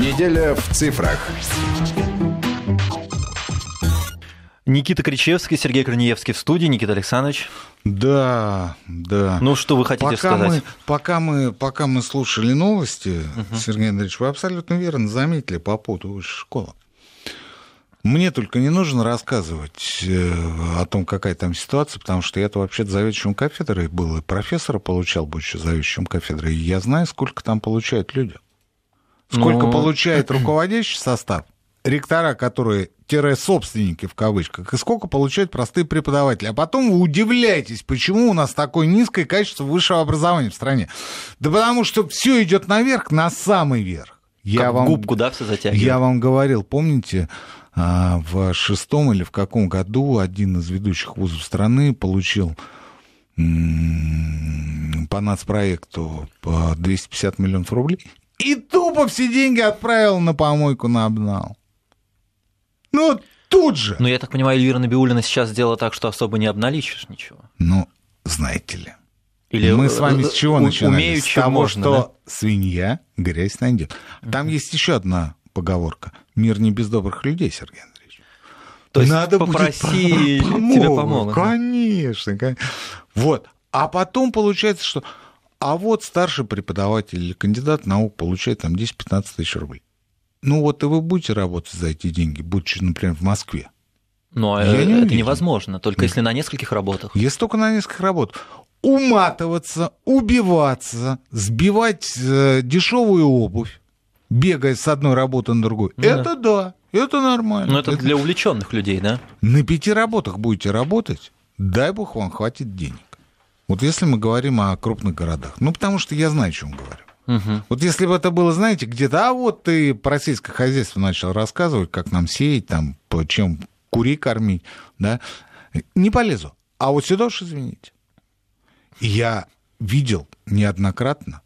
Неделя в цифрах. Никита Кричевский, Сергей Корнеевский в студии. Никита Александрович. Да, да. Ну, что вы хотите пока сказать? Мы, пока, мы, пока мы слушали новости, угу. Сергей Андреевич, вы абсолютно верно заметили по поводу высшей школы. Мне только не нужно рассказывать э, о том, какая там ситуация, потому что я-то вообще-то заведующим кафедрой был, и профессора получал больше заведующим кафедрой, и я знаю, сколько там получают люди. Сколько Но... получает руководящий состав, ректора, которые собственники в кавычках, и сколько получают простые преподаватели. А потом вы удивляетесь, почему у нас такое низкое качество высшего образования в стране. Да потому что все идет наверх, на самый верх. Я как вам, губку, да, все затягивает. Я вам говорил, помните, а, в шестом или в каком году один из ведущих вузов страны получил по нацпроекту 250 миллионов рублей. И тупо все деньги отправил на помойку, на обнал. Ну, тут же. Но ну, я так понимаю, Эльвира Набиулина сейчас сделала так, что особо не обналичишь ничего. Ну, знаете ли. Или мы с э, вами э, с чего начинаем? Умею, с того, можно, что да? свинья грязь найдет. Там угу. есть еще одна поговорка. Мир не без добрых людей, Сергей Андреевич. То есть Надо попроси, будет... помогут. тебе помогут. Конечно, конечно. Вот. А потом получается, что а вот старший преподаватель или кандидат наук получает там 10-15 тысяч рублей. Ну вот и вы будете работать за эти деньги, будучи, например, в Москве. Но ну, а Я это не уверен. невозможно, только Нет. если на нескольких работах. Если только на нескольких работах. Уматываться, убиваться, сбивать э, дешевую обувь, бегая с одной работы на другую. Ну, это да. да, это нормально. Но ну, это, это для увлеченных людей, да? На пяти работах будете работать, дай бог вам хватит денег. Вот если мы говорим о крупных городах. Ну, потому что я знаю, о чем говорю. Угу. Вот если бы это было, знаете, где-то, а вот ты про сельское хозяйство начал рассказывать, как нам сеять, там, чем кури кормить, да, не полезу. А вот Сидош, извините. Я видел неоднократно,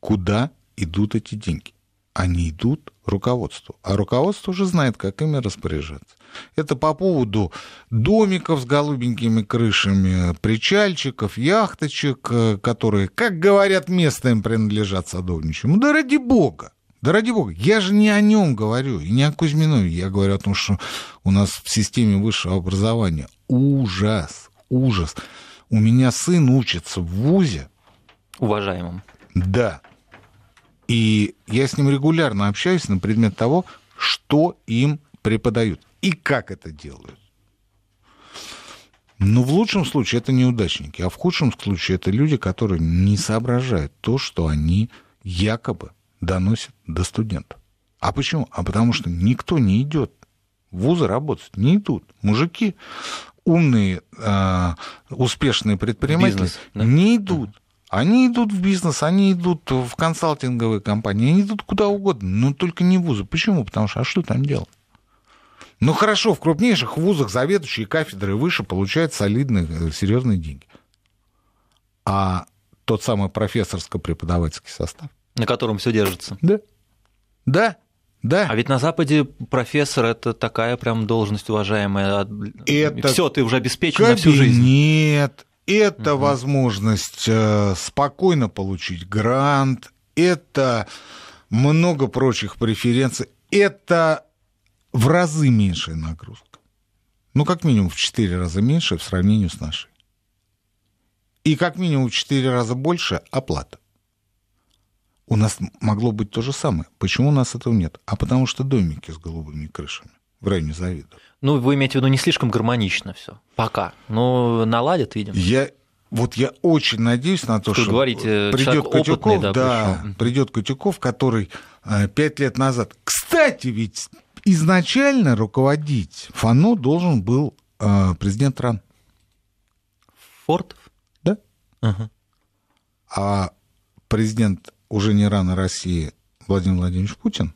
куда идут эти деньги. Они идут руководству. А руководство уже знает, как ими распоряжаться. Это по поводу домиков с голубенькими крышами, причальчиков, яхточек, э, которые, как говорят, местным принадлежат садовничьим. Ну, да ради бога! Да ради бога, я же не о нем говорю, и не о Кузьминове. Я говорю о том, что у нас в системе высшего образования ужас, ужас. У меня сын учится в ВУЗе. Уважаемым. Да. И я с ним регулярно общаюсь на предмет того, что им преподают и как это делают. Но ну, в лучшем случае это неудачники, а в худшем случае это люди, которые не соображают то, что они якобы доносят до студентов. А почему? А потому что никто не идет. В вузы работать не идут. Мужики, умные, э, успешные предприниматели Бизнес, да? не идут. Они идут в бизнес, они идут в консалтинговые компании, они идут куда угодно, но только не в вузы. Почему? Потому что а что там делать? Ну хорошо, в крупнейших вузах заведующие кафедры выше получают солидные, э, серьезные деньги. А тот самый профессорско-преподавательский состав. На котором все держится. Да. Да. Да. А ведь на Западе профессор это такая прям должность уважаемая. А это все, ты уже обеспечен кабинет, на всю жизнь. Нет, это угу. возможность э, спокойно получить грант, это много прочих преференций, это в разы меньшая нагрузка. Ну, как минимум в 4 раза меньше в сравнении с нашей. И как минимум в 4 раза больше оплата. У нас могло быть то же самое. Почему у нас этого нет? А потому что домики с голубыми крышами в районе Завида. Ну, вы имеете в виду не слишком гармонично все. Пока. Но ну, наладят, видимо. Я, вот я очень надеюсь на то, что, что говорите, придет Котюков, опытный, да, да придет Котюков, который э, пять лет назад. Кстати, ведь изначально руководить ФАНО должен был э, президент РАН. Фортов? Да. Ага. А президент уже не РАН России Владимир Владимирович Путин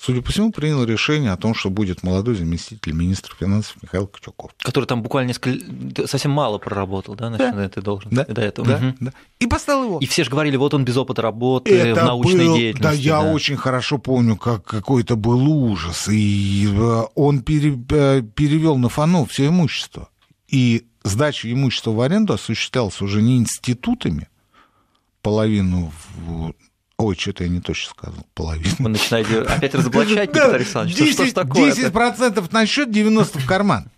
судя по всему, принял решение о том, что будет молодой заместитель министра финансов Михаил Кочуков. Который там буквально несколько... совсем мало проработал, да, начиная да. этой должности да. до этого. Да. Угу. да. И поставил его. И все же говорили, вот он без опыта работы, это в научной был... деятельности. Да, я да. очень хорошо помню, как какой то был ужас. И э, он пере... Э, перевел на фану все имущество. И сдача имущества в аренду осуществлялась уже не институтами, половину Ой, что-то я не точно сказал, половину. Мы начинаем опять разоблачать, Николай Александрович, 10, ну, что ж такое? 10% на счет, 90 в карман.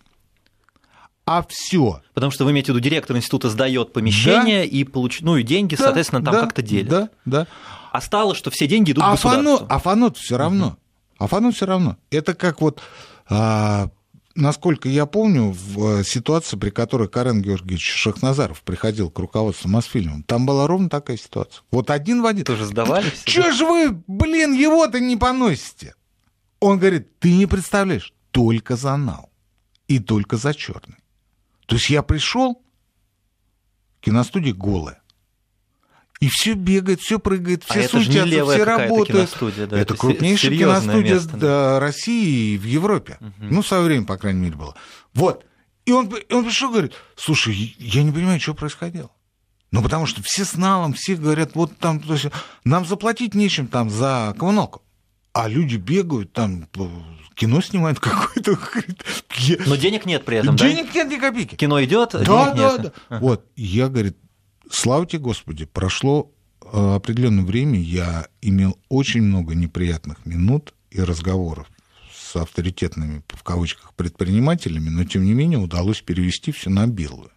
А все. Потому что вы имеете в виду, директор института сдает помещение и получ... ну и деньги, соответственно, там как-то делят. Да, да. А стало, что все деньги идут а в государство. а фану все равно. Угу. А фану все равно. Это как вот а, насколько я помню, в э, ситуации, при которой Карен Георгиевич Шахназаров приходил к руководству Мосфильма, там была ровно такая ситуация. Вот один в один. Тоже сдавались? Чё же вы, блин, его-то не поносите? Он говорит, ты не представляешь, только за нал и только за черный. То есть я пришел, киностудия голая. И а все бегает, все прыгает, все а суетятся, все работают. Да, это, это крупнейшая киностудия место, да. России и в Европе. Угу. Ну, со временем, по крайней мере, было. Вот. И он, и он пришел и говорит: слушай, я не понимаю, что происходило. Ну, потому что все с налом, все говорят, вот там, то есть, нам заплатить нечем там за коммуналку. А люди бегают, там кино снимают какое-то. Но денег нет при этом, денег да? нет ни копейки. Кино идет, а да, денег да, нет. да. Вот, я, говорит, слава тебе, Господи, прошло э, определенное время, я имел очень много неприятных минут и разговоров с авторитетными, в кавычках, предпринимателями, но, тем не менее, удалось перевести все на белую.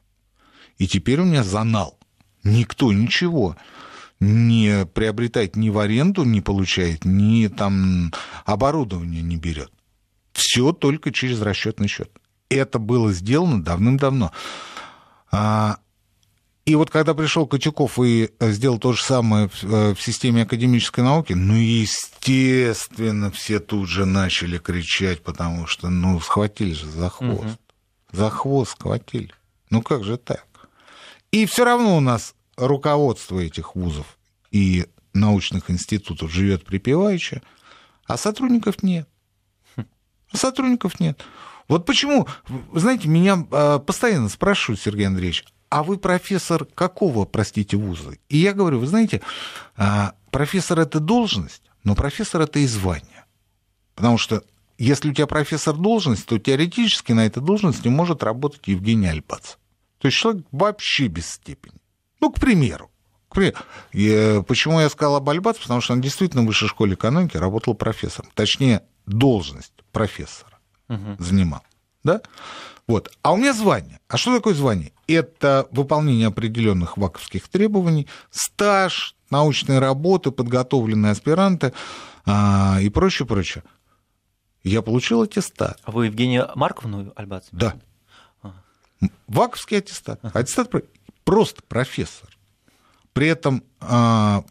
И теперь у меня занал. Никто ничего не приобретает ни в аренду не получает, ни там оборудование не берет. Все только через расчетный счет. Это было сделано давным-давно. А и вот когда пришел Катюков и э, сделал то же самое э, в системе академической науки, ну, естественно, все тут же начали кричать, потому что, ну, схватили же за хвост. Угу. За хвост схватили. Ну, как же так? И все равно у нас руководство этих вузов и научных институтов живет припеваючи, а сотрудников нет. А сотрудников нет. Вот почему, знаете, меня а, постоянно спрашивают, Сергей Андреевич, а вы профессор какого, простите, вуза? И я говорю, вы знаете, а, профессор это должность, но профессор это и звание. Потому что если у тебя профессор должность, то теоретически на этой должности может работать Евгений Альбац. То есть человек вообще без степени. Ну, к примеру. К примеру. Э, почему я сказал об Альбац? Потому что он действительно в высшей школе экономики работал профессором. Точнее, должность профессора угу. занимал. Да? Вот. А у меня звание. А что такое звание? Это выполнение определенных ваковских требований, стаж, научные работы, подготовленные аспиранты а, и прочее, прочее. Я получил аттестат. А вы Евгения Марковну Альбац? Да. А. Ваковский аттестат. А. Аттестат просто профессор. При этом а,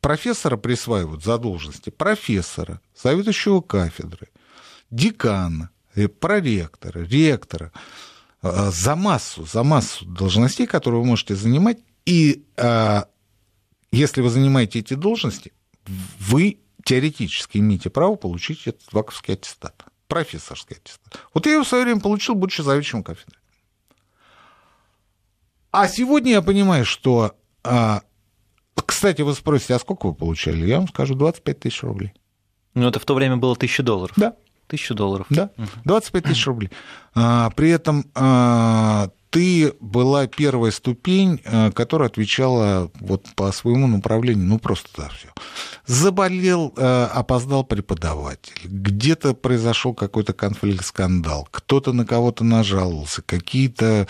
профессора присваивают за должности профессора, заведующего кафедры, декана, Э, проректора, ректора, э, за массу, за массу должностей, которые вы можете занимать. И а, если вы занимаете эти должности, вы теоретически имеете право получить этот ваковский аттестат, профессорский аттестат. Вот я его в свое время получил, будучи заведующим кафедрой. А сегодня я понимаю, что... А, кстати, вы спросите, а сколько вы получали? Я вам скажу, 25 тысяч рублей. Ну, это в то время было 1000 долларов. Да. Тысячу долларов. Да, 25 тысяч рублей. А, при этом а, ты была первая ступень, а, которая отвечала вот по своему направлению, ну просто за все. Заболел, опоздал преподаватель, где-то произошел какой-то конфликт, скандал, кто-то на кого-то нажаловался, какие-то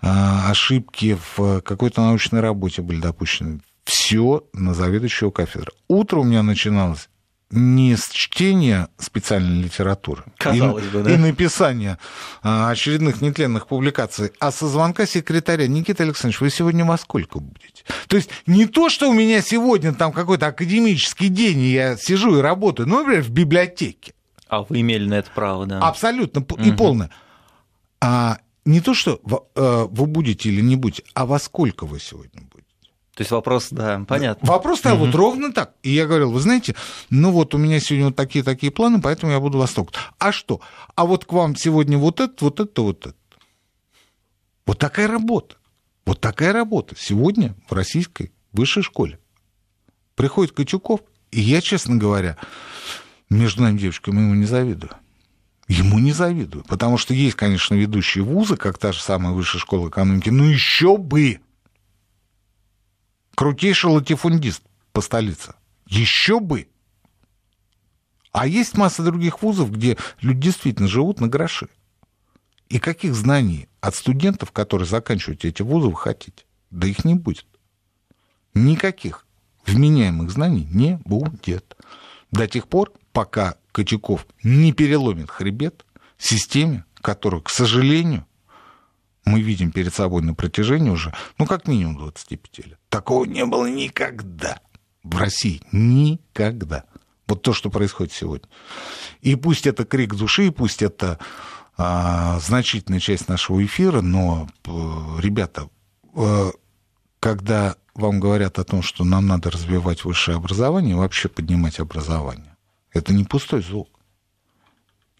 ошибки в какой-то научной работе были допущены. Все на заведующего кафедры. Утро у меня начиналось не с чтения специальной литературы и, бы, да? и написания а, очередных нетленных публикаций, а со звонка секретаря Никита Александрович, вы сегодня во сколько будете? То есть не то, что у меня сегодня там какой-то академический день, и я сижу и работаю, ну, например, в библиотеке. А вы имели на это право, да? Абсолютно угу. и полное. А не то, что э, вы будете или не будете, а во сколько вы сегодня будете? То есть вопрос, да, понятно. Вопрос стал вот ровно так. И я говорил, вы знаете, ну вот у меня сегодня вот такие-такие планы, поэтому я буду восток. А что? А вот к вам сегодня вот это, вот это, вот это. Вот такая работа. Вот такая работа сегодня в российской высшей школе. Приходит Качуков, и я, честно говоря, между нами девочками ему не завидую. Ему не завидую. Потому что есть, конечно, ведущие вузы, как та же самая высшая школа экономики, но еще бы Крутейший латифундист по столице. Еще бы! А есть масса других вузов, где люди действительно живут на гроши. И каких знаний от студентов, которые заканчивают эти вузы, вы хотите? Да их не будет. Никаких вменяемых знаний не будет. До тех пор, пока Котяков не переломит хребет системе, которую, к сожалению, мы видим перед собой на протяжении уже, ну, как минимум 25 лет. Такого не было никогда в России. Никогда. Вот то, что происходит сегодня. И пусть это крик души, пусть это а, значительная часть нашего эфира, но, ребята, а, когда вам говорят о том, что нам надо развивать высшее образование, вообще поднимать образование, это не пустой звук.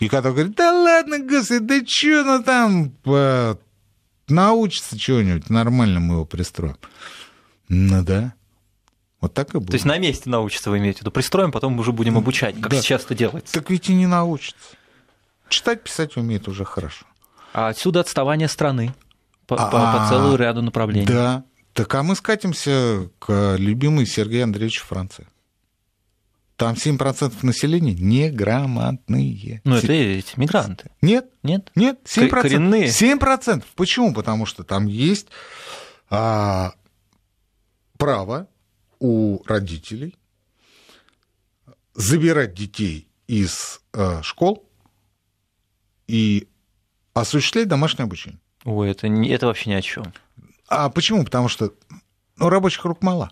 И когда говорит, да ладно, Господи, да что ну там, а, научится чего-нибудь, нормально мы его пристроим. Ну да. Вот так и будет. То есть на месте научится, вы имеете в виду? Пристроим, потом уже будем ну обучать, как да. сейчас это делается. Так ведь и не научится. Читать, писать умеет уже хорошо. А отсюда отставание страны по, по, по а, целому ряду направлений. Да. Так а мы скатимся к любимой Сергею Андреевичу Франции. Там 7% населения неграмотные. Ну, это ведь мигранты. Нет. Нет? Нет, 7%. Коренные. 7%. Почему? Потому что там есть а, право у родителей забирать детей из э, школ и осуществлять домашнее обучение. Ой, это, не, это вообще ни о чем. А почему? Потому что ну, рабочих рук мало.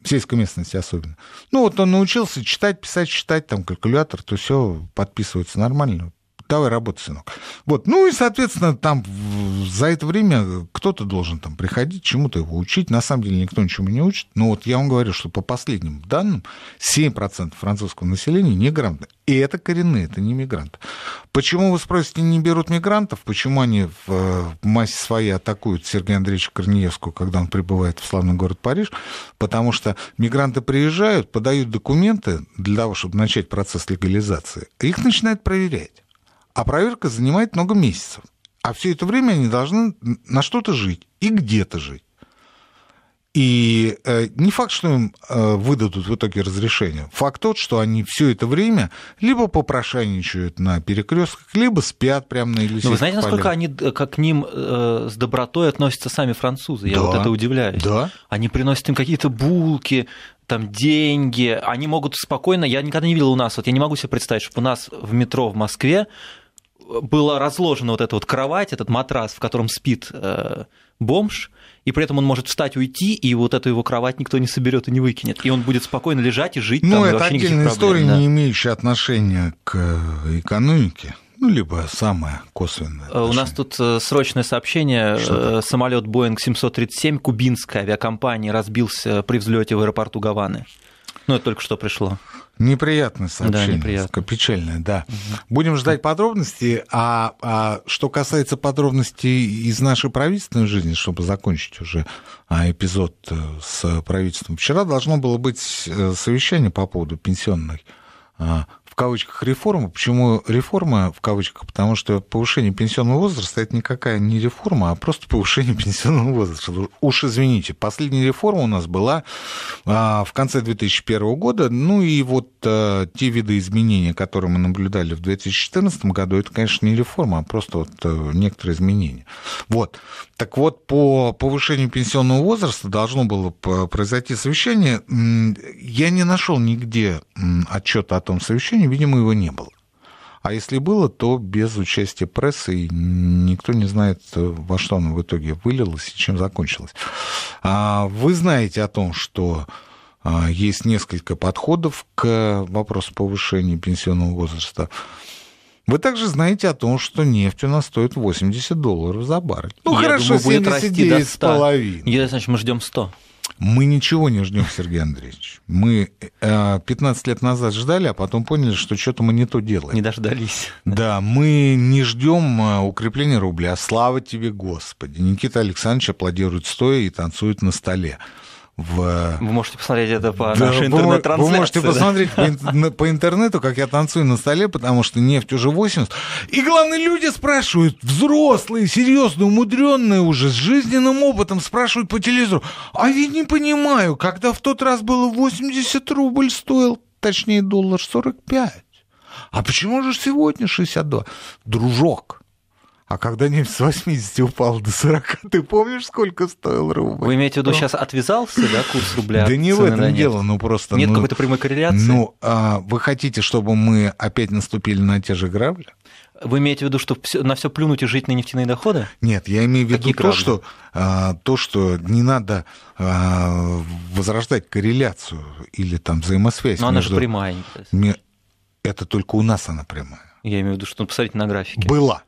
В сельской местности особенно. Ну, вот он научился читать, писать, читать, там, калькулятор, то все подписывается нормально давай работай, сынок. Вот, ну и, соответственно, там за это время кто-то должен там приходить, чему-то его учить. На самом деле никто ничему не учит. Но вот я вам говорю, что по последним данным 7% французского населения неграмотно. И это коренные, это не мигранты. Почему, вы спросите, не берут мигрантов? Почему они э, в массе своей атакуют Сергея Андреевича Корнеевского, когда он прибывает в славный город Париж? Потому что мигранты приезжают, подают документы для того, чтобы начать процесс легализации. Их начинают проверять. А проверка занимает много месяцев. А все это время они должны на что-то жить и где-то жить. И э, не факт, что им э, выдадут в итоге разрешение. Факт тот, что они все это время либо попрошайничают на перекрестках, либо спят прямо на ну, Елисейском вы знаете, насколько они э, как к ним э, с добротой относятся сами французы? Я да, вот это удивляюсь. Да. Они приносят им какие-то булки, там деньги. Они могут спокойно... Я никогда не видел у нас, вот я не могу себе представить, чтобы у нас в метро в Москве была разложена вот эта вот кровать, этот матрас, в котором спит э, бомж, и при этом он может встать, уйти, и вот эту его кровать никто не соберет и не выкинет, и он будет спокойно лежать и жить. Ну, там, это вообще отдельная история, да. не имеющая отношения к э, экономике. Ну, либо самое косвенное. Отношение. Э, у нас тут э, срочное сообщение. Самолет Boeing 737 кубинской авиакомпании разбился при взлете в аэропорту Гаваны. Ну, это только что пришло. Неприятное сообщение. Да, неприятное. Печальное, да. Угу. Будем ждать подробностей. А, а что касается подробностей из нашей правительственной жизни, чтобы закончить уже а, эпизод э, с правительством. Вчера должно было быть э, совещание по поводу пенсионной а, кавычках реформа Почему реформа в кавычках? Потому что повышение пенсионного возраста это никакая не реформа, а просто повышение пенсионного возраста. Уж извините, последняя реформа у нас была а, в конце 2001 года. Ну и вот а, те виды изменений, которые мы наблюдали в 2014 году, это, конечно, не реформа, а просто вот э, некоторые изменения. Вот. Так вот, по повышению пенсионного возраста должно было произойти совещание. Я не нашел нигде отчета о том совещании, видимо, его не было. А если было, то без участия прессы, никто не знает, э, во что оно в итоге вылилось и чем закончилось. А вы знаете о том, что а, есть несколько подходов к вопросу повышения пенсионного возраста. Вы также знаете о том, что нефть у нас стоит 80 долларов за баррель. Ну, Я хорошо, думаю, будет 79 с половиной. Юрий Александрович, мы ждем 100. Мы ничего не ждем, Сергей Андреевич. Мы 15 э, лет назад ждали, а потом поняли, что что-то мы не то делаем. Не дождались. Да, мы не ждем э, укрепления рубля. Слава тебе, Господи. Никита Александрович аплодирует стоя и танцует на столе в... Вы можете посмотреть это по да, нашей интернет-трансляции. Вы можете посмотреть по интернету, как я танцую на столе, потому что нефть уже 80. И главное, люди спрашивают, взрослые, серьезные, умудренные уже, с жизненным опытом, спрашивают по телевизору, а я не понимаю, когда в тот раз было 80 рубль стоил, точнее доллар 45. А почему же сегодня 62? Дружок, а когда немец с 80 упал до 40, ты помнишь, сколько стоил рубль? Вы имеете в виду, ну. сейчас отвязался, да, курс рубля? Да не в этом дело, ну просто... Нет ну, какой-то прямой корреляции? Ну, а вы хотите, чтобы мы опять наступили на те же грабли? Вы имеете в виду, что на все плюнуть и жить на нефтяные доходы? Нет, я имею в виду то что, а, то, что не надо а, возрождать корреляцию или там взаимосвязь. Но между... она же прямая. Это только у нас она прямая. Я имею в виду, что ну, посмотрите на графике. Была.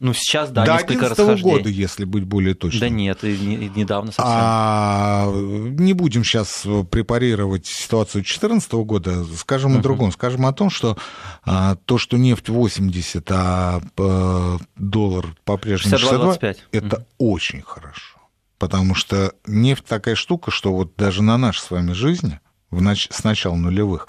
Ну, сейчас, да, До несколько 11 года, если быть более точным. Да нет, и недавно совсем. А, не будем сейчас э, препарировать ситуацию 2014 года. Скажем uh-huh. о другом. Скажем о том, что а, то, что нефть 80, а, а доллар по-прежнему 62, 62 это uh-huh. очень хорошо. Потому что нефть такая штука, что вот даже на нашей с вами жизни, в нач... с начала нулевых,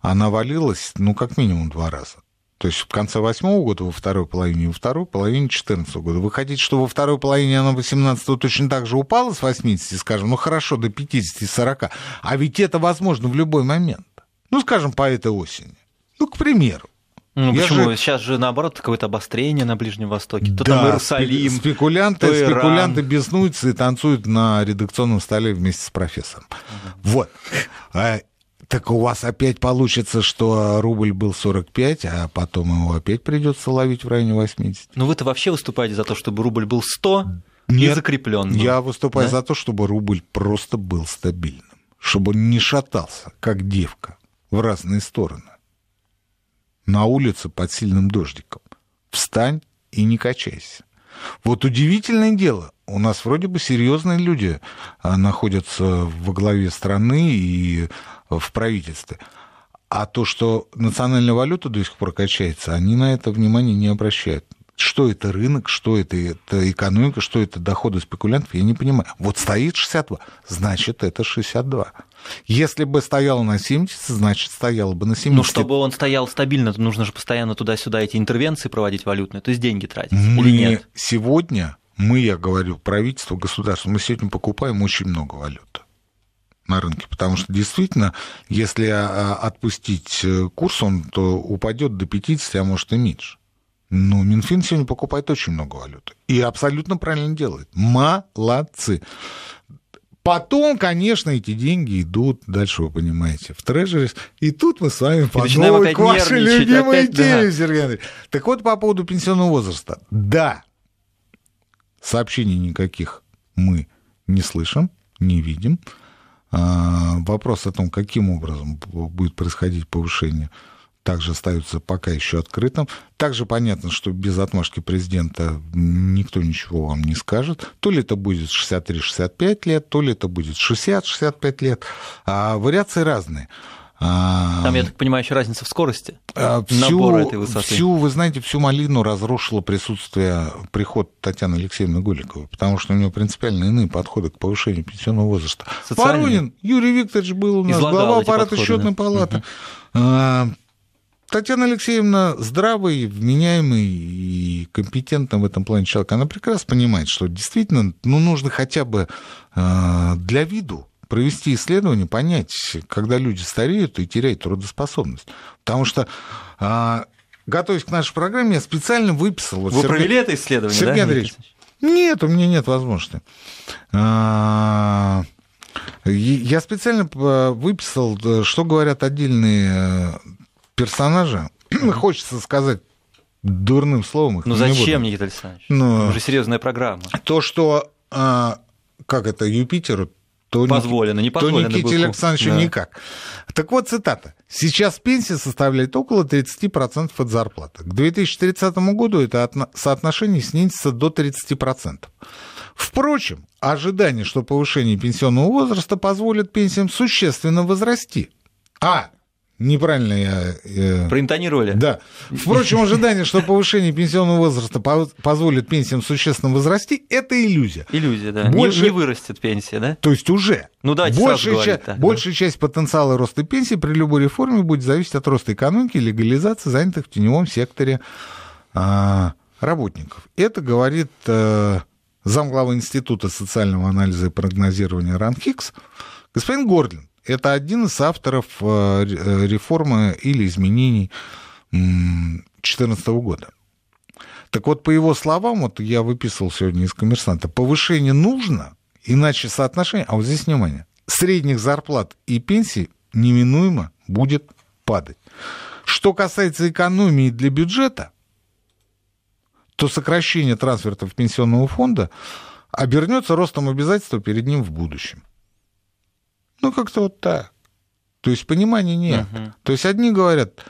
она валилась, ну, как минимум два раза. То есть в конце восьмого года, во второй половине, во второй половине 2014 года. Вы хотите, что во второй половине она 18 точно так же упала с 80, скажем, ну хорошо, до 50-40. А ведь это возможно в любой момент. Ну, скажем, по этой осени. Ну, к примеру. Ну, Я почему? Же... Сейчас же, наоборот, какое-то обострение на Ближнем Востоке. То да, там Иерусалим, спекулянты, то спекулянты Иран. беснуются и танцуют на редакционном столе вместе с профессором. Угу. Вот. Э, так у вас опять получится, что рубль был 45, а потом его опять придется ловить в районе 80. Но ну, вы-то вообще выступаете за то, чтобы рубль был 100 Нет, и закреплен. Я выступаю да? за то, чтобы рубль просто был стабильным, чтобы он не шатался, как девка, в разные стороны. На улице под сильным дождиком. Встань и не качайся. Вот удивительное дело, у нас вроде бы серьезные люди а, находятся во главе страны и в правительстве. А то, что национальная валюта до сих пор качается, они на это внимание не обращают. Что это рынок, что это, это экономика, что это доходы спекулянтов, я не понимаю. Вот стоит 62, значит, это 62. Если бы стояло на 70, значит, стояло бы на 70. Ну, чтобы он стоял стабильно, то нужно же постоянно туда-сюда эти интервенции проводить валютные, то есть деньги тратить, мы или нет? сегодня, мы, я говорю, правительство, государство, мы сегодня покупаем очень много валют на рынке, потому что действительно, если а, отпустить э, курс, он то упадет до 50, а может и меньше. Ну, Минфин сегодня покупает очень много валюты. И абсолютно правильно делает. Молодцы. Потом, конечно, эти деньги идут, дальше вы понимаете, в трежерис. И тут мы с вами по новой к вашей любимой опять, Сергей Андреевич. Так вот, по поводу пенсионного возраста. Да, сообщений никаких мы не слышим, не видим. А, вопрос о том, каким образом будет происходить повышение, также остается пока еще открытым. Также понятно, что без отмашки президента никто ничего вам не скажет. То ли это будет 63-65 лет, то ли это будет 60-65 лет. А вариации разные. А, Там, я так понимаю, еще разница в скорости а, всю, набора этой высоты. Всю, вы знаете, всю малину разрушило присутствие, приход Татьяны Алексеевны Голиковой, потому что у нее принципиально иные подходы к повышению пенсионного возраста. Социальные. Парунин Юрий Викторович был у нас, Излагал глава аппарата счетной да. палаты. Угу. Татьяна Алексеевна здравый, вменяемый и компетентный в этом плане человек. Она прекрасно понимает, что действительно ну, нужно хотя бы для виду провести исследование, понять, когда люди стареют и теряют трудоспособность. Потому что а, готовясь к нашей программе, я специально выписал. Вы Сергей... провели это исследование, Сергей да, Андреевич? Нет, у меня нет возможности. А, я специально э, выписал, э, что говорят отдельные э, персонажи. Хочется сказать дурным словом. Их ну зачем, Никита Александрович? Но... Это уже серьезная программа. То, что а, как это Юпитеру то позволено, не позволено. То Никите Александровичу да. никак. Так вот, цитата. Сейчас пенсия составляет около 30% от зарплаты. К 2030 году это соотношение снизится до 30%. Впрочем, ожидание, что повышение пенсионного возраста позволит пенсиям существенно возрасти. А. Неправильно я... Э... Проинтонировали? Да. Впрочем, ожидание, что повышение пенсионного возраста позволит пенсиям существенно возрасти, это иллюзия. Иллюзия, да. Больше... Не, не вырастет пенсия, да? То есть уже. Ну да, большая, говорит, ча... да. большая часть потенциала роста пенсии при любой реформе будет зависеть от роста экономики и легализации занятых в теневом секторе э, работников. Это говорит э, замглава Института социального анализа и прогнозирования РАНХИКС господин Гордлин. Это один из авторов э, э, реформы или изменений 2014 года. Так вот, по его словам, вот я выписывал сегодня из коммерсанта, повышение нужно, иначе соотношение, а вот здесь внимание, средних зарплат и пенсий неминуемо будет падать. Что касается экономии для бюджета, то сокращение трансфертов пенсионного фонда обернется ростом обязательства перед ним в будущем. Ну, как-то вот так. То есть понимания нет. Угу. То есть одни говорят,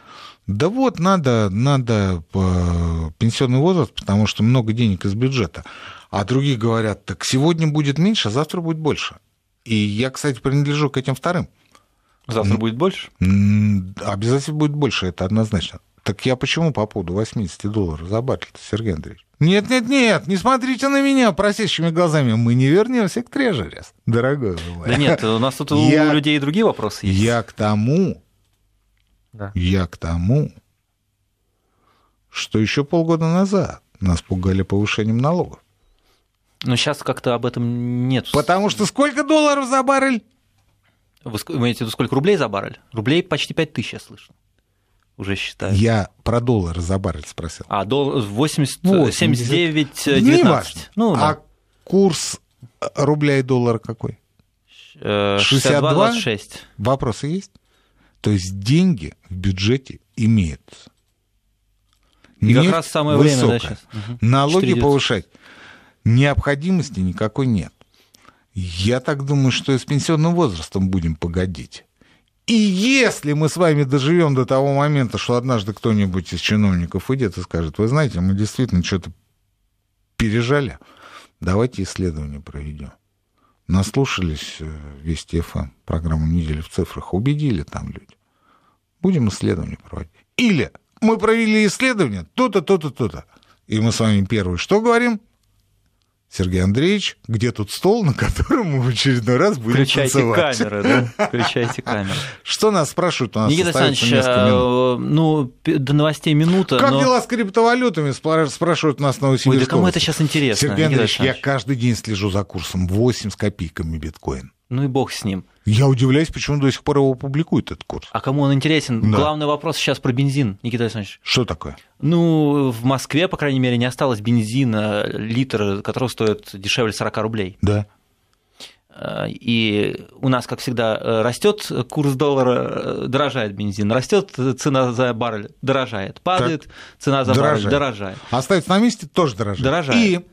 да вот надо, надо э, пенсионный возраст, потому что много денег из бюджета. А другие говорят, так сегодня будет меньше, а завтра будет больше. И я, кстати, принадлежу к этим вторым. Завтра будет больше? Обязательно будет больше, это однозначно. Так я почему по поводу 80 долларов за баррель, Сергей Андреевич? Нет, нет, нет, не смотрите на меня просящими глазами. Мы не вернемся к трежерес, дорогой мой. Да нет, у нас тут я, у людей другие вопросы есть. Я к тому, да. я к тому, что еще полгода назад нас пугали повышением налогов. Но сейчас как-то об этом нет. Потому что сколько долларов за баррель? Вы имеете в виду, сколько рублей за баррель? Рублей почти 5 тысяч, я слышал уже считают? Я про доллары за баррель спросил. А, доллар 80, 80 79, 19. Не ну, да. А курс рубля и доллара какой? 62, э, 26. Вопросы есть? То есть деньги в бюджете имеются. И Нефть как раз самое высокая. время, да, сейчас? Угу. Налоги повышать. Необходимости никакой нет. Я так думаю, что и с пенсионным возрастом будем погодить. И если мы с вами доживем до того момента, что однажды кто-нибудь из чиновников выйдет и скажет, вы знаете, мы действительно что-то пережали, давайте исследование проведем. Наслушались э, Вести ФМ, программу «Неделя в цифрах», убедили там люди. Будем исследование проводить. Или мы провели исследование, то-то, то-то, то-то. И мы с вами первое что говорим? Сергей Андреевич, где тут стол, на котором мы в очередной раз будем Включайте танцевать? Включайте камеры, да? Включайте камеры. Что нас спрашивают? У нас Никита Александрович, а, ну, до новостей минута. Как дела с криптовалютами, спрашивают нас на Ой, да кому это сейчас интересно, Сергей Андреевич, я каждый день слежу за курсом. 8 с копейками биткоин. Ну и бог с ним. Я удивляюсь, почему до сих пор его публикуют, этот курс. А кому он интересен? Да. Главный вопрос сейчас про бензин, Никита Александрович. Что такое? Ну, в Москве, по крайней мере, не осталось бензина, литр, который стоит дешевле 40 рублей. Да. Э, и у нас, как всегда, э, растет курс доллара, э, дорожает бензин, растет цена за баррель, дорожает, падает так, цена за дорожает. баррель, дорожает. Остается на месте, тоже дорожает. Дорожает. И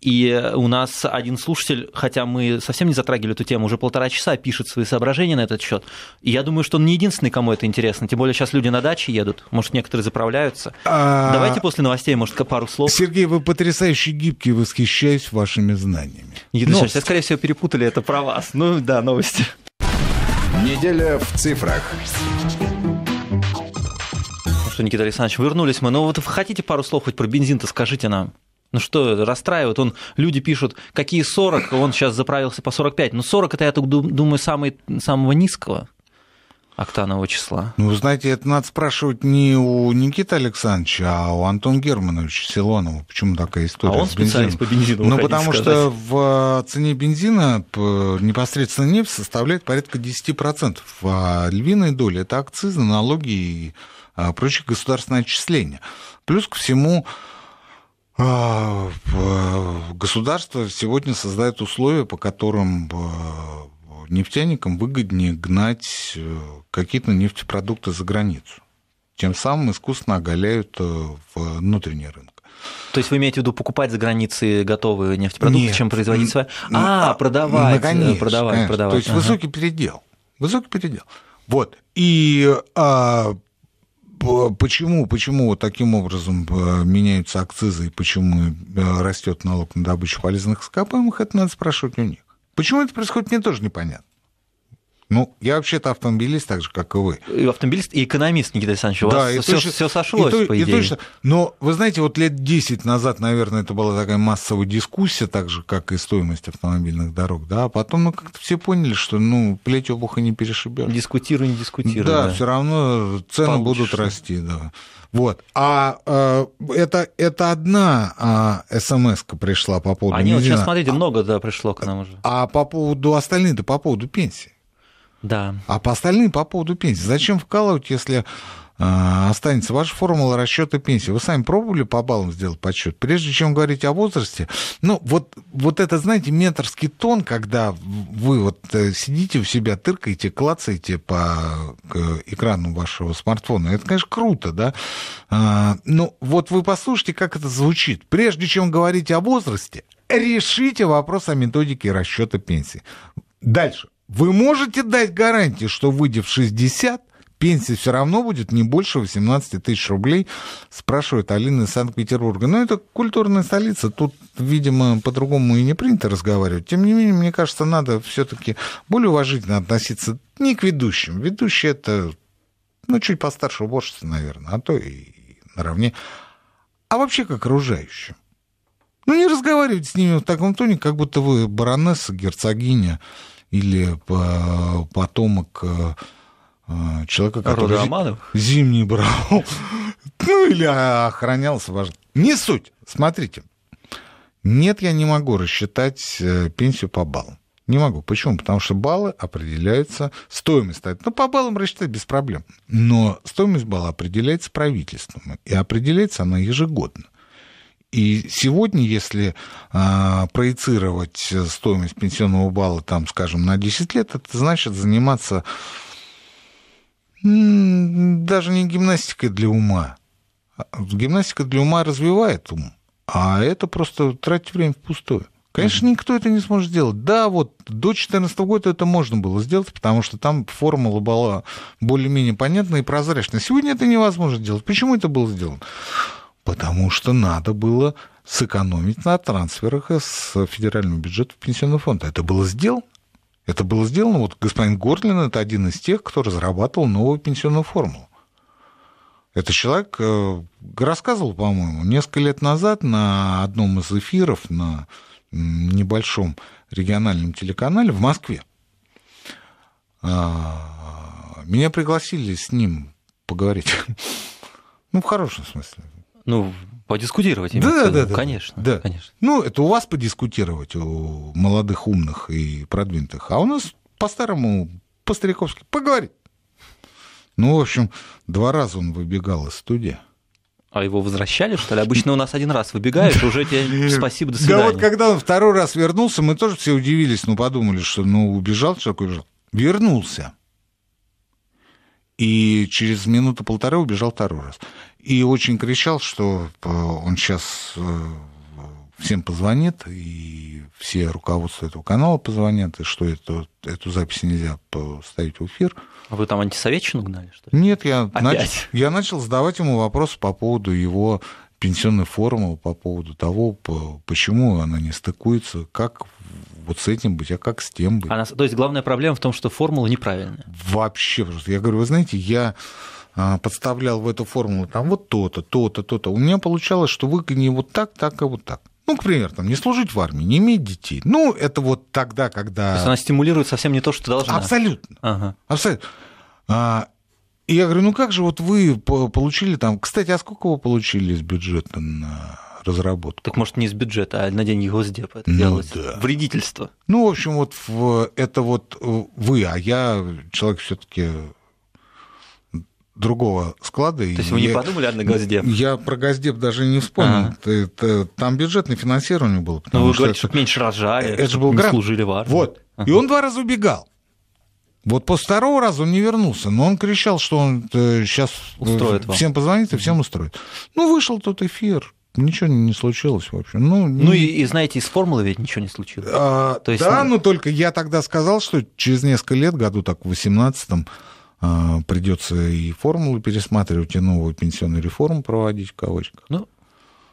и э, у нас один слушатель, хотя мы совсем не затрагивали эту тему, уже полтора часа пишет свои соображения на этот счет. И я думаю, что он не единственный, кому это интересно. Тем более сейчас люди на даче едут, может, некоторые заправляются. А... Давайте после новостей, может, пару слов. Сергей, вы потрясающе гибкий, восхищаюсь вашими знаниями. Едущий, я, скорее всего, перепутали это про вас. Ну да, новости. Неделя в цифрах Ну что, Никита Александрович, вернулись мы. Ну вот вы хотите пару слов хоть про бензин-то скажите нам? Ну что, расстраивает. Он, люди пишут, какие 40, он сейчас заправился по 45. Но 40 это, я так думаю, самый, самого низкого октанового числа. Ну, вы знаете, это надо спрашивать не у Никиты Александровича, а у Антона Германовича Селонова. Почему такая история? А он специалист по бензину. Ну, потому сказать. что в а, цене бензина непосредственно нефть составляет порядка 10%. А львиная доля – это акцизы, налоги и а, прочие государственные отчисления. Плюс ко всему, а, государство сегодня создает условия, по которым э, нефтяникам выгоднее гнать э, какие-то нефтепродукты за границу. Тем самым искусственно оголяют э, внутренний рынок. То есть вы имеете в виду покупать за границей готовые нефтепродукты, Нет, чем производить свои? А, а, продавать, ну, продавать, конечно. продавать. То есть ага. высокий передел. Высокий передел. Вот. И а, почему, почему таким образом э, меняются акцизы и почему э, растет налог на добычу полезных ископаемых, это надо спрашивать у них. Почему это происходит, мне тоже непонятно. Ну, я вообще-то автомобилист, так же, как и вы. И автомобилист и экономист, Никита Александрович. У да, вас все, сошлось, и, по идее. И точно. Но вы знаете, вот лет 10 назад, наверное, это была такая массовая дискуссия, так же, как и стоимость автомобильных дорог. Да? А потом мы как-то все поняли, что ну, плеть обуха не перешибешь. Дискутируй, не дискутируй. Да, да. все равно цены Получше. будут расти. Да. Вот. А э, это, это одна а, э, смс пришла по поводу... Они вот сейчас, смотрите, а много да, пришло к нам а уже. А по поводу остальных, да по поводу пенсии. Да. А по остальным по поводу пенсии. Зачем вкалывать, если а, останется ваша формула расчета пенсии. Вы сами пробовали по баллам сделать подсчет? Прежде чем говорить о возрасте, ну, вот, вот это, знаете, менторский тон, когда вы вот э, сидите у себя, тыркаете, клацаете по экрану вашего смартфона. Это, конечно, круто, да? А, ну вот вы послушайте, как это звучит. Прежде чем говорить о возрасте, решите вопрос о методике расчета пенсии. Дальше. Вы можете дать гарантии, что выйдя в 60, пенсия все равно будет не больше 18 тысяч рублей, спрашивает Алина из Санкт-Петербурга. Но это культурная столица, тут, видимо, по-другому и не принято разговаривать. Тем не менее, мне кажется, надо все-таки более уважительно относиться не к ведущим. Ведущие это, ну, чуть постарше уборщица, наверное, а то и наравне. А вообще к окружающим. Ну, не разговаривать с ними в таком тоне, как будто вы баронесса, герцогиня, или потомок э, э, человека, который... Романов? Зимний брал. Ну, или охранялся, важно. Не суть. Смотрите. Нет, я не могу рассчитать э, пенсию по баллам. Не могу. Почему? Потому что баллы определяются стоимость. Ну, по баллам рассчитать без проблем. Но стоимость балла определяется правительством. И определяется она ежегодно. И сегодня, если э, проецировать стоимость пенсионного балла, там, скажем, на 10 лет, это значит заниматься даже не гимнастикой для ума. Гимнастика для ума развивает ум, а это просто тратить время впустую. Конечно, никто это не сможет сделать. Да, вот до 2014 года это можно было сделать, потому что там формула была более-менее понятна и прозрачна. Сегодня это невозможно сделать. Почему это было сделано? потому что надо было сэкономить на трансферах с федерального бюджета в пенсионный фонд. Это было сделано. Это было сделано. Вот господин Горлин – это один из тех, кто разрабатывал новую пенсионную формулу. Этот человек э, рассказывал, по-моему, несколько лет назад на одном из эфиров на небольшом региональном телеканале в Москве. А, меня пригласили с ним поговорить. Ну, в хорошем смысле. Ну, подискутировать Да, да, да. Конечно, да. конечно. Ну, это у вас подискутировать, у молодых, умных и продвинутых. А у нас по-старому, по-стариковски поговорить. Ну, в общем, два раза он выбегал из студии. А его возвращали, что ли? Обычно у нас один раз выбегаешь, уже тебе спасибо, до свидания. Да вот когда он второй раз вернулся, мы тоже все удивились, но ну, подумали, что ну, убежал человек, убежал. Вернулся. И через минуту полторы убежал второй раз и очень кричал, что э, он сейчас э, всем позвонит, и все руководство этого канала позвонят, и что это, эту запись нельзя поставить в эфир. А вы там антисоветчину гнали, что ли? Нет, я, начал, я начал задавать ему вопросы по поводу его пенсионной формулы, по поводу того, почему она не стыкуется, как вот с этим быть, а как с тем быть. А, то есть главная проблема в том, что формула неправильная? Вообще просто. Я говорю, вы знаете, я а, подставлял в эту формулу там вот то-то, то-то, то-то, у меня получалось, что выгоднее вот так, так и а вот так. Ну, к примеру, там, не служить в армии, не иметь детей. Ну, это вот тогда, когда... То есть она стимулирует совсем не то, что должна. Абсолютно. Ага. Абсолютно. А, и я говорю, ну как же вот вы получили там... Кстати, а сколько вы получили из бюджета на разработку? Так может не из бюджета, а на деньги Госдепа это ну, делалось. Да. Вредительство. Ну, в общем, вот в... это вот э, вы, а я человек все таки другого склада. То есть вы я, не подумали о на Газдеп? Я про Газдеп даже не вспомнил. а Это, там бюджетное финансирование было. Ну вы что говорите, что меньше рожали, это же был грант. служили в армии. Вот. а а И он два раза убегал. Вот после второго раза он не вернулся, но он кричал, что он сейчас э, э, устроит вам. всем позвонит и всем устроит. Ну, вышел тот эфир, ничего не случилось вообще. Ну, ну и, и знаете, из формулы ведь ничего не случилось. А, То есть, да, ну... но только я тогда сказал, что через несколько лет, году так в 18 а, придется и формулу пересматривать, и новую пенсионную реформу проводить в кавычках. Ну,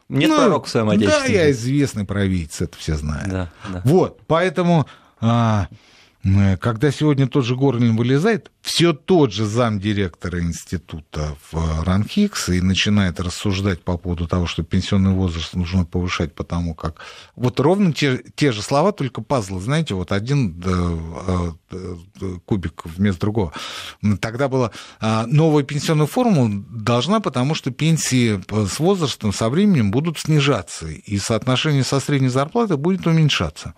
нет ну, пророк в своем отечестве. Да, я известный провидец, это все знают. Да, да. Вот, поэтому а, Э, когда сегодня тот же Горлин вылезает, все тот же замдиректора института в э, Ранхикс и начинает рассуждать по поводу того, что пенсионный возраст нужно повышать, потому как... Вот ровно те, те же слова, только пазлы, знаете, вот один э, кубик вместо другого. Тогда была новая пенсионная формула должна, потому что пенсии с возрастом, со временем будут снижаться, и соотношение со средней зарплатой будет уменьшаться.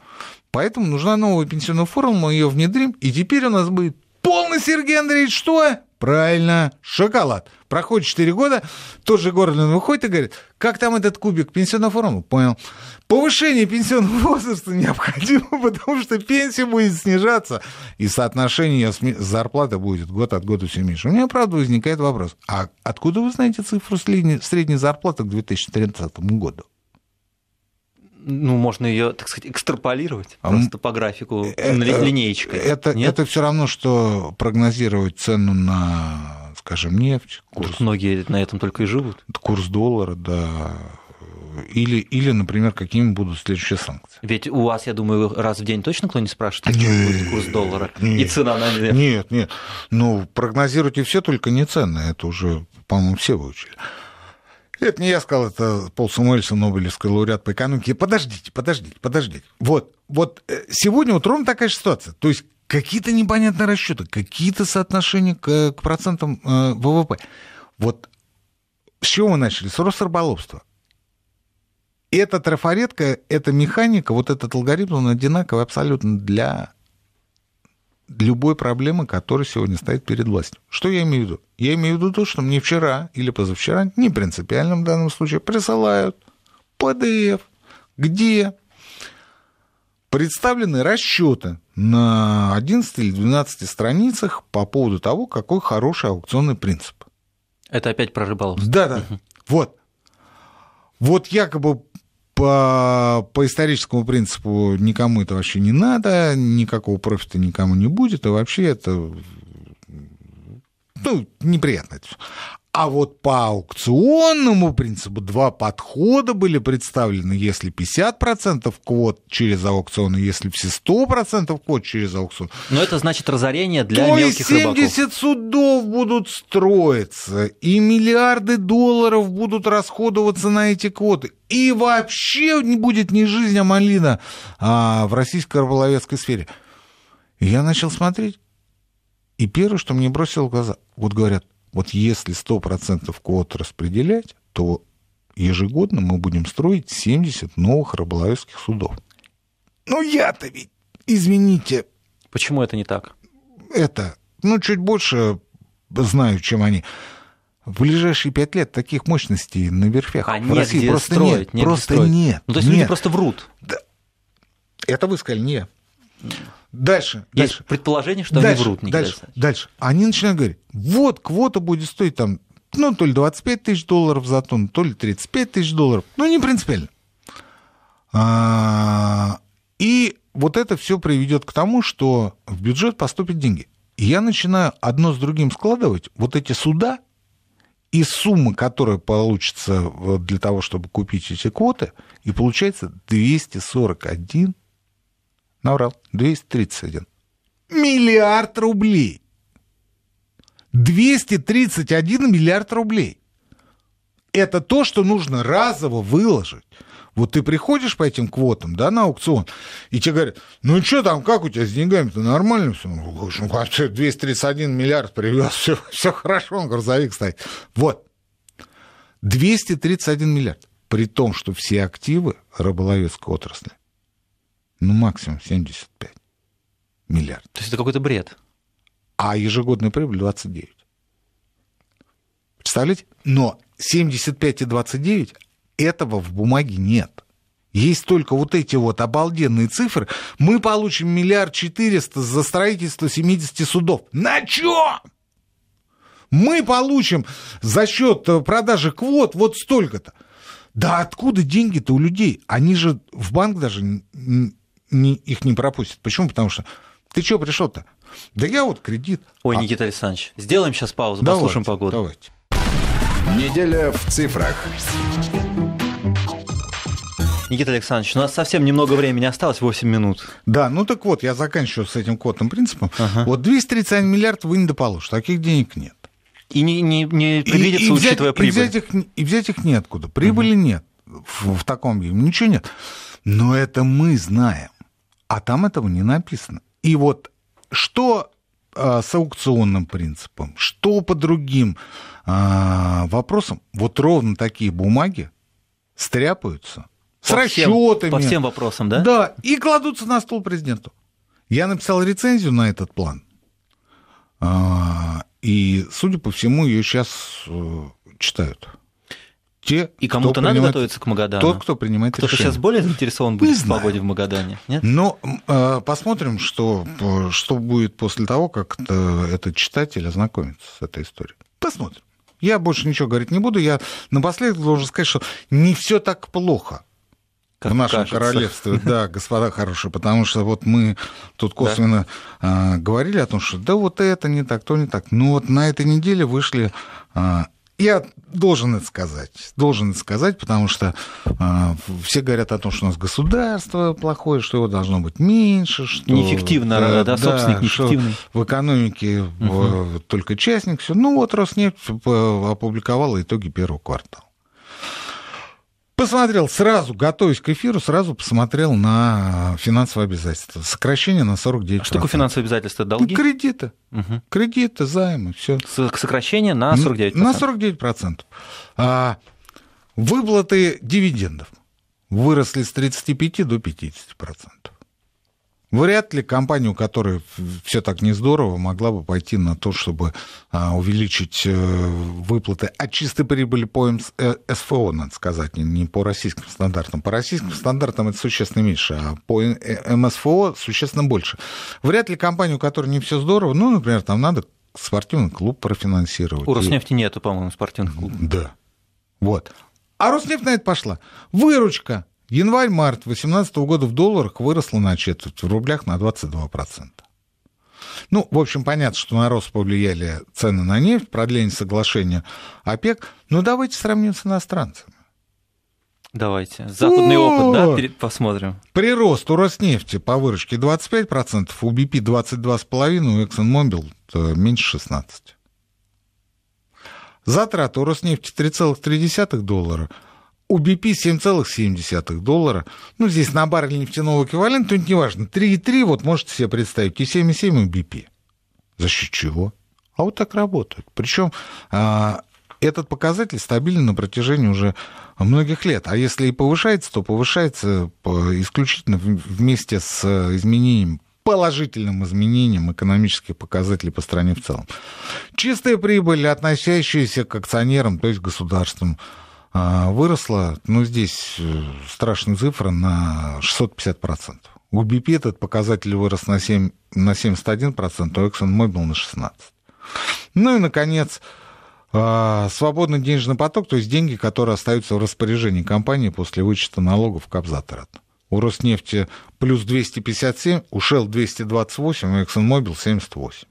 Поэтому нужна новая пенсионная форма, мы ее внедрим, и теперь у нас будет полный, Сергей Андреевич, что? Правильно, шоколад. Проходит 4 года, тот же Горлин выходит и говорит, как там этот кубик пенсионного форума? Понял. Повышение пенсионного возраста необходимо, потому что пенсия будет снижаться, и соотношение зарплаты будет год от года все меньше. У меня, правда, возникает вопрос, а откуда вы знаете цифру средней зарплаты к 2030 году? Ну, можно ее, так сказать, экстраполировать а, просто по графику э, э, линеечкой. Это, это все равно, что прогнозировать цену на, скажем, нефть. Курс, так многие на этом только и живут. Курс доллара, да или, или, например, какими будут следующие санкции. Ведь у вас, я думаю, раз в день точно кто не спрашивает, какой будет курс доллара нет, и цена на нефть. Нет, нет. Ну, прогнозируйте все, только не цены. Это уже, по-моему, все выучили. Это не я сказал, это Пол Самуэльсон, Нобелевский лауреат по экономике. Подождите, подождите, подождите. Вот, вот э, сегодня вот ровно такая же ситуация. То есть какие-то непонятные расчеты, какие-то соотношения к, к процентам э, ВВП. Вот с чего мы начали? С роста Росрыболовства. Эта трафаретка, эта механика, вот этот алгоритм, он одинаковый абсолютно для любой проблемы, которая сегодня стоит перед властью. Что я имею в виду? Я имею в виду то, что мне вчера или позавчера, не принципиально в данном случае, присылают PDF, где представлены расчеты на 11 или 12 страницах по поводу того, какой хороший аукционный принцип. Это опять про рыбалку. Да, да. Вот. Вот якобы по, по историческому принципу никому это вообще не надо, никакого профита никому не будет, и вообще это ну, неприятно. А вот по аукционному принципу два подхода были представлены. Если 50% квот через аукцион, и если все 100% квот через аукцион. Но это значит разорение для то мелких 70 рыбаков. судов будут строиться, и миллиарды долларов будут расходоваться на эти квоты. И вообще не будет ни жизнь, а малина а, в российской рыболовецкой сфере. И я начал смотреть. И первое, что мне бросило в глаза, вот говорят – вот если 100% квот распределять, то ежегодно мы будем строить 70 новых рыболовецких судов. Ну я-то ведь, извините. Почему это не так? Это, ну чуть больше знаю, чем они. В ближайшие пять лет таких мощностей на верфях а в нет, России просто строить, нет, нет. Просто строить. нет. Ну, то есть нет. люди просто врут. Да. Это вы сказали, нет. Дальше. Есть дальше. предположение, что дальше, они врут, Никита дальше, Александр. дальше. Они начинают говорить, вот квота будет стоить там, ну, то ли 25 тысяч долларов за тонну, то ли 35 тысяч долларов. Ну, не принципиально. А, и вот это все приведет к тому, что в бюджет поступят деньги. И я начинаю одно с другим складывать. Вот эти суда и суммы, которая получится для того, чтобы купить эти квоты, и получается 241 Наврал. 231. Миллиард рублей. 231 миллиард рублей. Это то, что нужно разово выложить. Вот ты приходишь по этим квотам, да, на аукцион, и тебе говорят, ну что там, как у тебя с деньгами-то нормально все? Ну, 231 миллиард привез, все, все хорошо, он грузовик стоит. Вот. 231 миллиард. При том, что все активы рыболовецкой отрасли ну, максимум 75 миллиардов. То есть это какой-то бред. А ежегодная прибыль 29. Представляете? Но 75 и 29 этого в бумаге нет. Есть только вот эти вот обалденные цифры. Мы получим миллиард четыреста за строительство 70 судов. На чем? Мы получим за счет э, продажи квот вот столько-то. Да откуда деньги-то у людей? Они же в банк даже не, их не пропустят. Почему? Потому что ты чего пришел-то? Да я вот кредит. Ой, а... Никита Александрович, сделаем сейчас паузу, давайте, послушаем погоду. Давайте. Неделя в цифрах. Никита Александрович, у нас совсем немного времени осталось, 8 минут. Да, ну так вот, я заканчиваю с этим квотным принципом. Ага. Вот 231 миллиард вы не дополучите, таких денег нет. И не, не, не предвидится, и, и взять, учитывая прибыль. И взять их, и взять их неоткуда, прибыли угу. нет в, в таком виде, ничего нет. Но это мы знаем. А там этого не написано. И вот что а, с аукционным принципом, что по другим а, вопросам, вот ровно такие бумаги стряпаются по с расчетами. По всем вопросам, да? Да, и кладутся на стол президенту. Я написал рецензию на этот план. А, и, судя по всему, ее сейчас э, читают те, И кому-то надо принимает... готовиться к Магадану? Тот, кто принимает кто решение. Кто сейчас более заинтересован будет в погоде в Магадане, нет? Ну, посмотрим, что, э, что будет после того, как э, этот читатель ознакомится с этой историей. Посмотрим. Я больше ничего говорить не буду. Я напоследок должен сказать, что не все так плохо как в нашем кажется. королевстве, да, господа хорошие, потому что вот мы тут косвенно да. говорили о том, что да вот это не так, то не так. Но ну вот на этой неделе вышли я должен это сказать, должен это сказать, потому что э, все говорят о том, что у нас государство плохое, что его должно быть меньше, что неэффективно, да, э, да, да собственник неэффективный. В экономике угу. только частник все. Ну вот Роснефть э, опубликовала итоги первого квартала. Посмотрел сразу, готовясь к эфиру, сразу посмотрел на финансовые обязательства. Сокращение на 49%. А что такое финансовые обязательства? Долги? Ну, кредиты. Угу. Кредиты, займы, все. Сокращение на 49%. На 49%. А, выплаты дивидендов выросли с 35 до 50%. Вряд ли компанию, у которой все так не здорово, могла бы пойти на то, чтобы а, увеличить э, выплаты от а чистой прибыли по СФО, э, надо сказать, не по российским стандартам. По российским стандартам это существенно меньше, а по МСФО э, существенно больше. Вряд ли компанию, у которой не все здорово, ну, например, там надо спортивный клуб профинансировать. У Роснефти нету, по-моему, спортивных клубов. Да. Вот. А Роснефть на это пошла. Выручка Январь-март 2018 года в долларах выросла на четверть, в рублях на 22%. Ну, в общем, понятно, что на рост повлияли цены на нефть, продление соглашения ОПЕК. Но давайте сравним с иностранцами. Давайте. Западный О! опыт, да, посмотрим. Прирост у Роснефти по выручке 25%, у BP 22,5%, у ExxonMobil э, меньше 16%. Затраты у Роснефти 3,3 доллара – у BP 7,7 доллара. Ну, здесь на баррель нефтяного эквивалента, это ну, неважно. 3,3, вот можете себе представить, и 7,7 у BP. За счет чего? А вот так работает. Причем а, этот показатель стабилен на протяжении уже многих лет. А если и повышается, то повышается исключительно вместе с э, изменением положительным изменением экономических показателей по стране в целом. Чистая прибыль, относящаяся к акционерам, то есть государствам, а, выросла, ну, здесь э, страшная цифра, на 650%. У BP этот показатель вырос на, 7, на 71%, а у ExxonMobil на 16%. Ну и, наконец, а, свободный денежный поток, то есть деньги, которые остаются в распоряжении компании после вычета налогов Кабзатрат. У Роснефти плюс 257, у Shell 228, у ExxonMobil 78.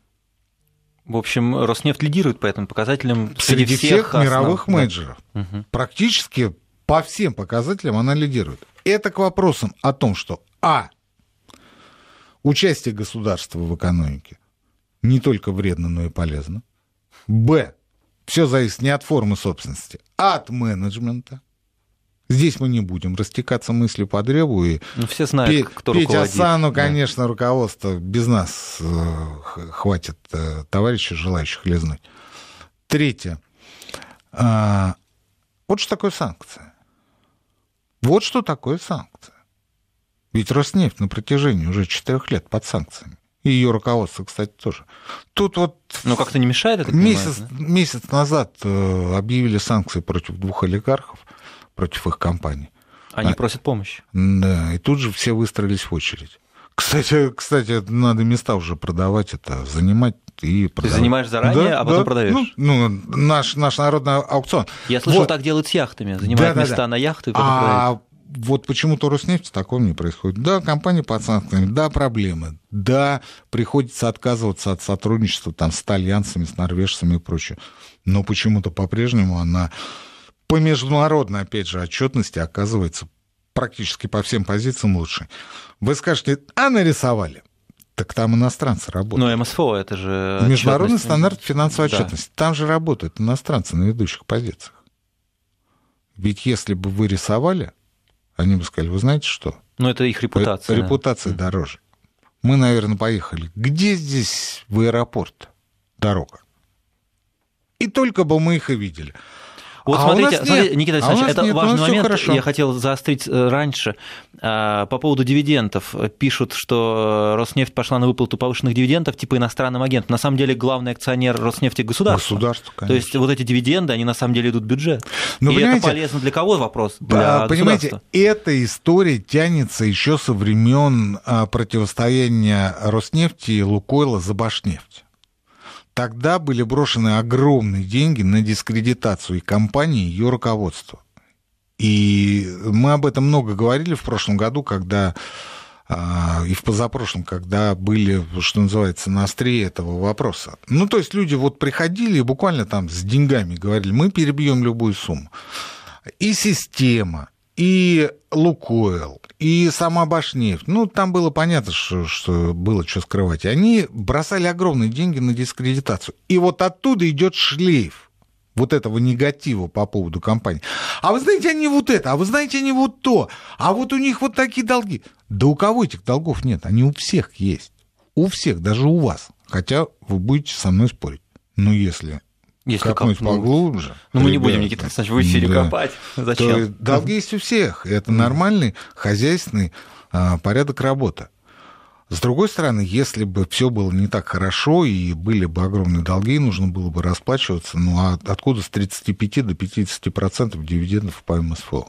В общем, Роснефть лидирует по этим показателям среди, среди всех, всех мировых основ... менеджеров. Угу. Практически по всем показателям она лидирует. Это к вопросам о том, что А. Участие государства в экономике не только вредно, но и полезно. Б. Все зависит не от формы собственности, а от менеджмента. Здесь мы не будем растекаться мыслью по древу. И ну, все знают, пе- кто петь руководит. конечно, да. руководство без нас э, хватит э, товарищей, желающих лизнуть. Третье. А, вот что такое санкция. Вот что такое санкция. Ведь Роснефть на протяжении уже четырех лет под санкциями. И ее руководство, кстати, тоже. Тут вот... Но как-то не мешает это? Месяц, понимаю, да? месяц назад э, объявили санкции против двух олигархов – против их компании. Они а, просят помощь. Да, и тут же все выстроились в очередь. Кстати, кстати, надо места уже продавать, это занимать и продавать. Ты занимаешь заранее, да, а потом да. продаешь. Ну, ну, наш, наш народный аукцион. Я слышал, вот. так делают с яхтами. Занимают да, места да, на яхты и потом а Вот почему-то Роснефть такого не происходит. Да, компания под санкциями, да, проблемы, да, приходится отказываться от сотрудничества там, с итальянцами, с норвежцами и прочее. Но почему-то по-прежнему она по международной, опять же, отчетности оказывается практически по всем позициям лучше. Вы скажете, а нарисовали? Так там иностранцы работают. Но ну, МСФО это же... Международный стандарт финансовой да. отчетности. Там же работают иностранцы на ведущих позициях. Ведь если бы вы рисовали, они бы сказали, вы знаете что? Ну, это их репутация. Э, репутация да. дороже. Мы, наверное, поехали. Где здесь в аэропорт дорога? И только бы мы их и видели. Вот а смотрите, смотрите Никита а Александрович, а это нет, важный момент. Хорошо. Я хотел заострить э, раньше. А, по поводу дивидендов. Пишут, что Роснефть пошла на выплату повышенных дивидендов типа иностранным агентам. На самом деле главный акционер Роснефти – государство. Государство, конечно. То есть вот эти дивиденды, они на самом деле идут в бюджет. Но, ну, И это полезно для кого вопрос? Для понимаете, эта история тянется еще со времен а, противостояния Роснефти и Лукойла за Башнефть. Тогда были брошены огромные деньги на дискредитацию и компании, и ее руководства. И мы об этом много говорили в прошлом году, когда а, и в позапрошлом, когда были, что называется, на острие этого вопроса. Ну, то есть люди вот приходили и буквально там с деньгами говорили, мы перебьем любую сумму. И система, и Лукойл, и сама Башнефть. Ну, там было понятно, что, что было что скрывать. Они бросали огромные деньги на дискредитацию. И вот оттуда идет шлейф вот этого негатива по поводу компании. А вы знаете, они вот это, а вы знаете, они вот то, а вот у них вот такие долги. Да у кого этих долгов нет? Они у всех есть. У всех, даже у вас. Хотя вы будете со мной спорить. Но если если копнуть копнуть поглубже. ну мы не будем, Никита Константинович, в эфире да, копать. Зачем? долги есть у всех. Это нормальный хозяйственный а, порядок работы. С другой стороны, если бы все было не так хорошо и были бы огромные долги, нужно было бы расплачиваться, ну а откуда с 35 до 50 процентов дивидендов по МСФО?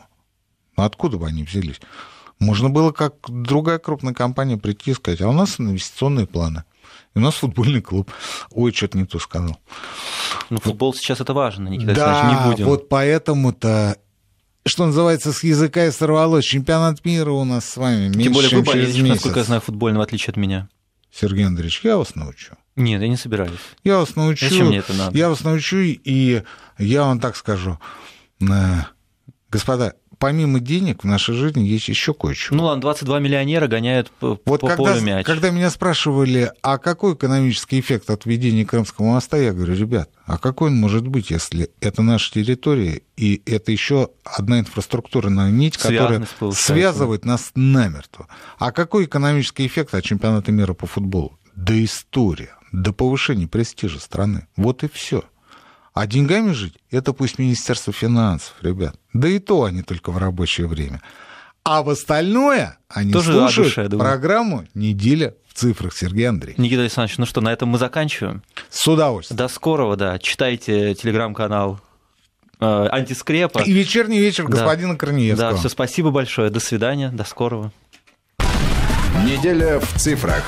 Ну откуда бы они взялись? Можно было как другая крупная компания прийти и сказать, а у нас инвестиционные планы, и у нас футбольный клуб. Ой, что-то не то сказал. Ну, футбол сейчас это важно, Никита да, не будем. вот поэтому-то что называется, с языка и сорвалось. Чемпионат мира у нас с вами меньше, Тем более чем вы болеете, насколько я знаю, футбольного, в отличие от меня. Сергей Андреевич, я вас научу. Нет, я не собираюсь. Я вас научу. Зачем мне это надо? Я вас научу, и я вам так скажу. Э, господа, помимо денег в нашей жизни есть еще кое-что. Ну ладно, 22 миллионера гоняют по, вот по когда, полю мяч. Когда меня спрашивали, а какой экономический эффект от введения Крымского моста, я говорю, ребят, а какой он может быть, если это наша территория, и это еще одна инфраструктурная нить, которая связывает нас намертво. А какой экономический эффект от чемпионата мира по футболу? Да история, до да повышения престижа страны. Вот и все. А деньгами жить – это пусть Министерство финансов, ребят. Да и то они только в рабочее время. А в остальное они Тоже слушают душе, программу «Неделя в цифрах». Сергей Андрей. Никита Александрович, ну что, на этом мы заканчиваем? С удовольствием. До скорого, да. Читайте телеграм-канал э, антискрепа. И вечерний вечер да. господина Корнеевского. Да, все, спасибо большое. До свидания, до скорого. Неделя в цифрах.